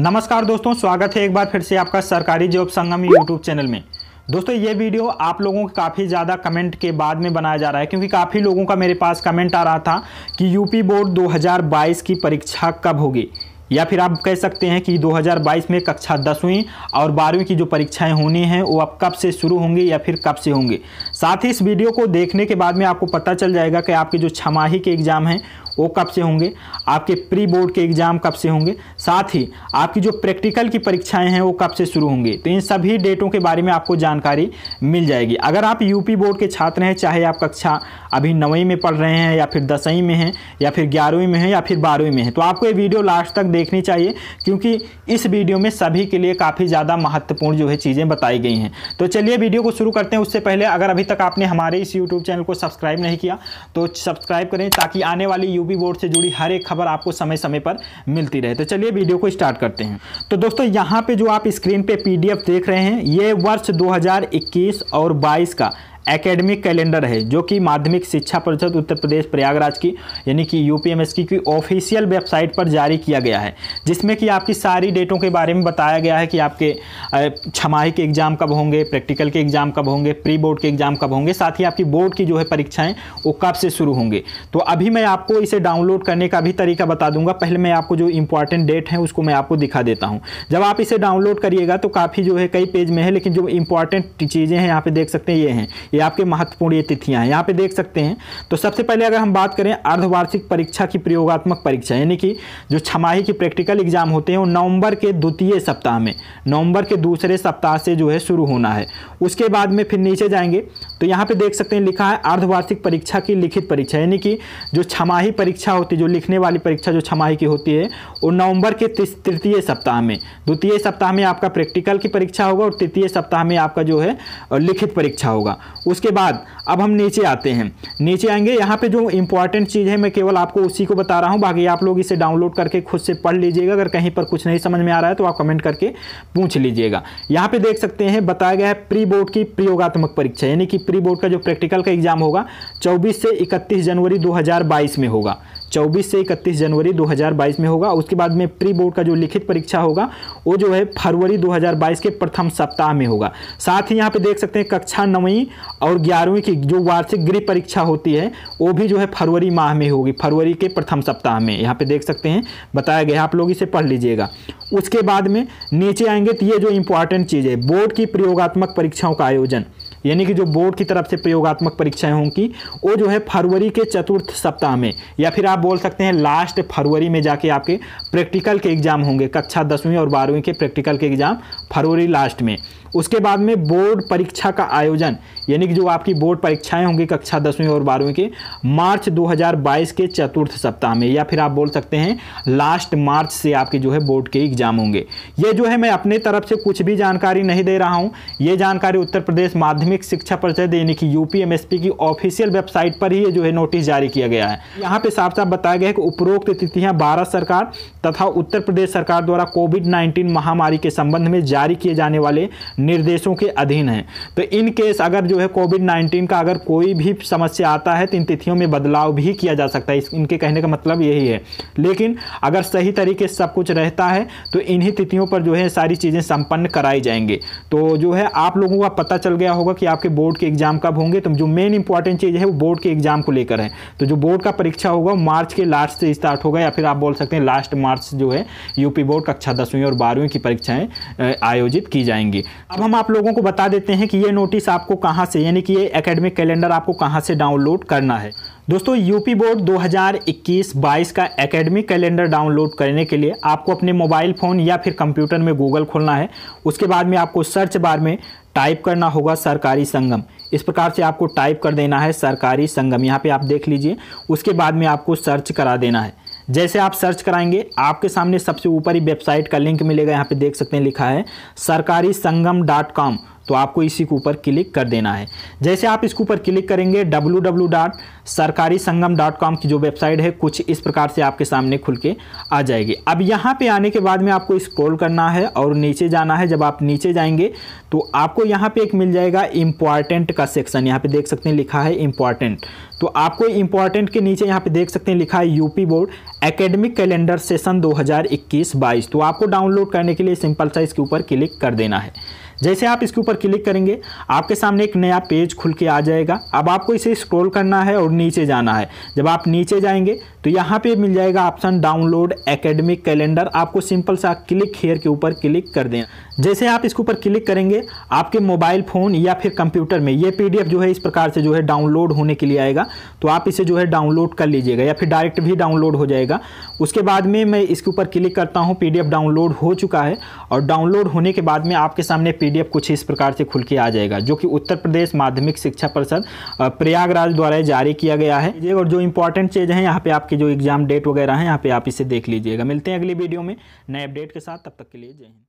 नमस्कार दोस्तों स्वागत है एक बार फिर से आपका सरकारी जॉब संगम यूट्यूब चैनल में दोस्तों ये वीडियो आप लोगों के काफ़ी ज़्यादा कमेंट के बाद में बनाया जा रहा है क्योंकि काफ़ी लोगों का मेरे पास कमेंट आ रहा था कि यूपी बोर्ड 2022 की परीक्षा कब होगी या फिर आप कह सकते हैं कि 2022 में कक्षा दसवीं और बारहवीं की जो परीक्षाएं होनी हैं वो अब कब से शुरू होंगी या फिर कब से होंगे साथ ही इस वीडियो को देखने के बाद में आपको पता चल जाएगा कि आपके जो छमाही के एग्ज़ाम हैं वो कब से होंगे आपके प्री बोर्ड के एग्ज़ाम कब से होंगे साथ ही आपकी जो प्रैक्टिकल की परीक्षाएं हैं वो कब से शुरू होंगे तो इन सभी डेटों के बारे में आपको जानकारी मिल जाएगी अगर आप यूपी बोर्ड के छात्र हैं चाहे आप कक्षा अभी नवई में पढ़ रहे हैं या फिर दसवीं में हैं या फिर ग्यारहवीं में हैं या फिर बारहवीं में हैं तो आपको ये वीडियो लास्ट तक देखनी चाहिए क्योंकि इस वीडियो में सभी के लिए काफ़ी ज़्यादा महत्वपूर्ण जो है चीज़ें बताई गई हैं तो चलिए वीडियो को शुरू करते हैं उससे पहले अगर अभी तक आपने हमारे इस यूट्यूब चैनल को सब्सक्राइब नहीं किया तो सब्सक्राइब करें ताकि आने वाली यूपी बोर्ड से जुड़ी हर एक खबर आपको समय समय पर मिलती रहे तो चलिए वीडियो को स्टार्ट करते हैं तो दोस्तों यहाँ पर जो आप स्क्रीन पर पी देख रहे हैं ये वर्ष दो और बाईस का एकेडमिक कैलेंडर है जो कि माध्यमिक शिक्षा परिषद उत्तर प्रदेश प्रयागराज की यानी कि यूपीएमएसकी की ऑफिशियल वेबसाइट पर जारी किया गया है जिसमें कि आपकी सारी डेटों के बारे में बताया गया है कि आपके छमाही के एग्ज़ाम कब होंगे प्रैक्टिकल के एग्ज़ाम कब होंगे प्री बोर्ड के एग्ज़ाम कब होंगे साथ ही आपकी बोर्ड की जो है परीक्षाएँ वो कब से शुरू होंगे तो अभी मैं आपको इसे डाउनलोड करने का भी तरीका बता दूंगा पहले मैं आपको जो इंपॉर्टेंट डेट है उसको मैं आपको दिखा देता हूँ जब आप इसे डाउनलोड करिएगा तो काफ़ी जो है कई पेज में है लेकिन जो इंपॉर्टेंट चीज़ें हैं यहाँ पे देख सकते हैं ये हैं ये आपके महत्वपूर्ण ये तिथियां हैं यहाँ पे देख सकते हैं तो सबसे पहले अगर हम बात करें अर्धवार्षिक परीक्षा की प्रयोगात्मक परीक्षा यानी कि जो छमाही की प्रैक्टिकल एग्जाम होते हैं वो नवंबर के द्वितीय सप्ताह में नवंबर के दूसरे सप्ताह से जो है शुरू होना है उसके बाद में फिर नीचे जाएंगे तो यहाँ पे देख सकते हैं लिखा है अर्धवार्षिक परीक्षा की लिखित परीक्षा यानी कि जो छमाही परीक्षा होती है जो लिखने वाली परीक्षा जो छमाही की होती है वो नवंबर के तृतीय सप्ताह में द्वितीय सप्ताह में आपका प्रैक्टिकल की परीक्षा होगा और तृतीय सप्ताह में आपका जो है लिखित परीक्षा होगा उसके बाद अब हम नीचे आते हैं नीचे आएंगे यहाँ पे जो इंपॉर्टेंट चीज़ है मैं केवल आपको उसी को बता रहा हूँ बाकी आप लोग इसे डाउनलोड करके खुद से पढ़ लीजिएगा अगर कहीं पर कुछ नहीं समझ में आ रहा है तो आप कमेंट करके पूछ लीजिएगा यहाँ पे देख सकते हैं बताया गया है प्री बोर्ड की प्रयोगात्मक परीक्षा यानी कि प्री बोर्ड का जो प्रैक्टिकल का एग्जाम होगा चौबीस से इकतीस जनवरी दो में होगा 24 से 31 जनवरी 2022 में होगा उसके बाद में प्री बोर्ड का जो लिखित परीक्षा होगा वो जो है फरवरी 2022 के प्रथम सप्ताह में होगा साथ ही यहाँ पे देख सकते हैं कक्षा नवीं और ग्यारहवीं की जो वार्षिक गृह परीक्षा होती है वो भी जो है फरवरी माह में होगी फरवरी के प्रथम सप्ताह में यहाँ पे देख सकते हैं बताया गया आप लोग इसे पढ़ लीजिएगा उसके बाद में नीचे आएंगे तो ये जो इंपॉर्टेंट चीज़ है बोर्ड की प्रयोगात्मक परीक्षाओं का आयोजन यानी कि जो बोर्ड की तरफ से प्रयोगात्मक परीक्षाएं होंगी वो जो है फरवरी के चतुर्थ सप्ताह में या फिर आप बोल सकते हैं लास्ट फरवरी में जाके आपके प्रैक्टिकल के एग्ज़ाम होंगे कक्षा दसवीं और बारहवीं के प्रैक्टिकल के एग्ज़ाम फरवरी लास्ट में उसके बाद में बोर्ड परीक्षा का आयोजन यानी कि जो आपकी बोर्ड परीक्षाएं होंगी कक्षा दसवीं और बारहवीं के मार्च 2022 के चतुर्थ सप्ताह में या फिर आप बोल सकते हैं लास्ट मार्च से आपके जो है बोर्ड के एग्जाम होंगे ये जो है मैं अपने तरफ से कुछ भी जानकारी नहीं दे रहा हूँ ये जानकारी उत्तर प्रदेश माध्यमिक माध्यमिक शिक्षा परिषद यानी कि यूपी की ऑफिशियल वेबसाइट पर ही जो है नोटिस जारी किया गया है यहाँ पे साफ साफ बताया गया है कि उपरोक्त तिथियां भारत सरकार तथा उत्तर प्रदेश सरकार द्वारा कोविड नाइन्टीन महामारी के संबंध में जारी किए जाने वाले निर्देशों के अधीन है तो इन केस अगर जो है कोविड नाइन्टीन का अगर कोई भी समस्या आता है तो इन तिथियों में बदलाव भी किया जा सकता है इनके कहने का मतलब यही है लेकिन अगर सही तरीके से सब कुछ रहता है तो इन्हीं तिथियों पर जो है सारी चीज़ें संपन्न कराई जाएंगी तो जो है आप लोगों का पता चल गया होगा कि आपके बोर्ड के एग्जाम कब होंगे तो जो मेन इंपॉर्टेंट चीज़ है वो बोर्ड के एग्जाम को लेकर है तो जो बोर्ड का परीक्षा होगा मार्च के लास्ट से स्टार्ट होगा या फिर आप बोल सकते हैं लास्ट मार्च जो है यूपी बोर्ड कक्षा दसवीं और बारहवीं की परीक्षाएं आयोजित की जाएंगी अब हम आप लोगों को बता देते हैं कि ये नोटिस आपको कहाँ से यानी कि ये एकेडमिक कैलेंडर आपको कहाँ से डाउनलोड करना है दोस्तों यूपी बोर्ड 2021-22 का एकेडमिक कैलेंडर डाउनलोड करने के लिए आपको अपने मोबाइल फ़ोन या फिर कंप्यूटर में गूगल खोलना है उसके बाद में आपको सर्च बार में टाइप करना होगा सरकारी संगम इस प्रकार से आपको टाइप कर देना है सरकारी संगम यहाँ पे आप देख लीजिए उसके बाद में आपको सर्च करा देना है जैसे आप सर्च कराएंगे आपके सामने सबसे ऊपर ही वेबसाइट का लिंक मिलेगा यहाँ पे देख सकते हैं लिखा है सरकारी संगम डॉट कॉम तो आपको इसी के ऊपर क्लिक कर देना है जैसे आप इसके ऊपर क्लिक करेंगे डॉट सरकारी संगम की जो वेबसाइट है कुछ इस प्रकार से आपके सामने खुल के आ जाएगी अब यहाँ पे आने के बाद में आपको स्क्रॉल करना है और नीचे जाना है जब आप नीचे जाएंगे तो आपको यहाँ पे एक मिल जाएगा इम्पॉर्टेंट का सेक्शन यहाँ पे देख सकते हैं लिखा है इम्पॉर्टेंट तो आपको इम्पॉर्टेंट के नीचे यहाँ पे देख सकते हैं लिखा है UP board academic calendar session 2021-22 तो आपको डाउनलोड करने के लिए सिंपल साइज के ऊपर क्लिक कर देना है जैसे आप इसके ऊपर क्लिक करेंगे आपके सामने एक नया पेज खुल के आ जाएगा अब आपको इसे स्क्रॉल करना है और नीचे जाना है जब आप नीचे जाएंगे तो यहाँ पे मिल जाएगा ऑप्शन डाउनलोड एकेडमिक कैलेंडर आपको सिंपल सा क्लिक हेयर के ऊपर क्लिक कर दें जैसे आप इसके ऊपर क्लिक करेंगे आपके मोबाइल फ़ोन या फिर कंप्यूटर में ये पीडीएफ जो है इस प्रकार से जो है डाउनलोड होने के लिए आएगा तो आप इसे जो है डाउनलोड कर लीजिएगा या फिर डायरेक्ट भी डाउनलोड हो जाएगा उसके बाद में मैं इसके ऊपर क्लिक करता हूँ पी डाउनलोड हो चुका है और डाउनलोड होने के बाद में आपके सामने पी कुछ इस प्रकार से खुल के आ जाएगा जो कि उत्तर प्रदेश माध्यमिक शिक्षा परिषद प्रयागराज द्वारा जारी किया गया है और जो इंपॉर्टेंट चीज़ है यहाँ पे आपके जो एग्ज़ाम डेट वगैरह हैं यहाँ पे आप इसे देख लीजिएगा मिलते हैं अगली वीडियो में नए अपडेट के साथ तब तक के लिए जय हिंद